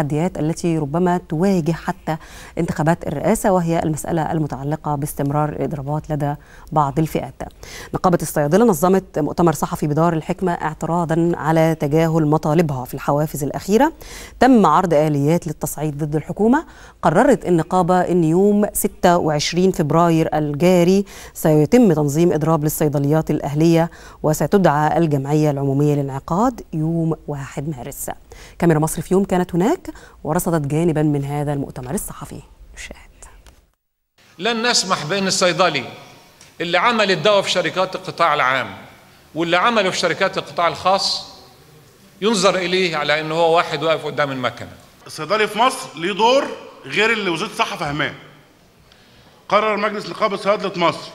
التحديات التي ربما تواجه حتى انتخابات الرئاسة وهي المسألة المتعلقة باستمرار الإضرابات لدى بعض الفئات نقابة الصيادلة نظمت مؤتمر صحفي بدار الحكمة اعتراضا على تجاهل مطالبها في الحوافز الأخيرة تم عرض آليات للتصعيد ضد الحكومة قررت النقابة أن يوم 26 فبراير الجاري سيتم تنظيم إضراب للصيدليات الأهلية وستدعى الجمعية العمومية للانعقاد يوم 1 مارس كاميرا مصر في يوم كانت هناك هناك ورصدت جانبا من هذا المؤتمر الصحفي الشاهد لن نسمح بأن الصيدلي اللي عمل الدواء في شركات القطاع العام واللي عمله في شركات القطاع الخاص ينظر إليه على أنه هو واحد واقف قدام المكنة الصيدلي في مصر ليه دور غير اللي وزير الصحة فهماه قرر مجلس نقابة صيادلة مصر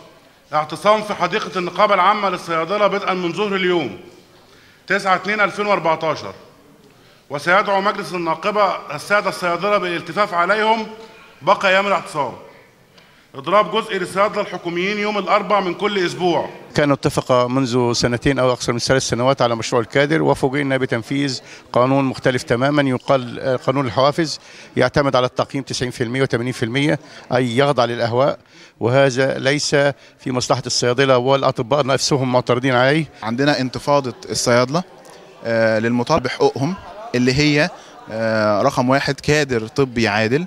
اعتصام في حديقة النقابة العامة للصيادلة بدءا من ظهر اليوم 9 2 2014 وسيدعو مجلس الناقبة السادة الصيادلة بالالتفاف عليهم بقى أيام الاعتصام إضراب جزء للصيادلة الحكوميين يوم الأربع من كل أسبوع كان اتفق منذ سنتين أو أكثر من ثلاث سنوات على مشروع الكادر وفوجئنا بتنفيذ قانون مختلف تماما يقال آه، قانون الحوافز يعتمد على التقييم 90% و80% أي يخضع للأهواء وهذا ليس في مصلحة الصيادلة والأطباء نفسهم معترضين عليه عندنا انتفاضة الصيادلة آه، للمطالبة بحقوقهم اللي هي آه، رقم واحد كادر طبي عادل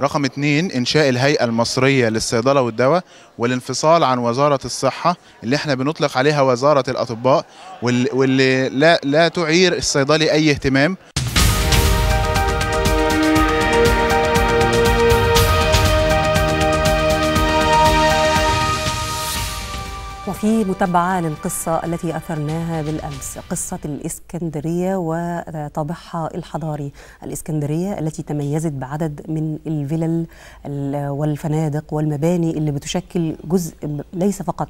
رقم اتنين انشاء الهيئه المصريه للصيدله والدواء والانفصال عن وزاره الصحه اللي احنا بنطلق عليها وزاره الاطباء واللي لا لا تعير الصيدلي اي اهتمام وفي متابعة للقصة التي أثرناها بالأمس قصة الإسكندرية وطابعها الحضاري الإسكندرية التي تميزت بعدد من الفلل والفنادق والمباني اللي بتشكل جزء ليس فقط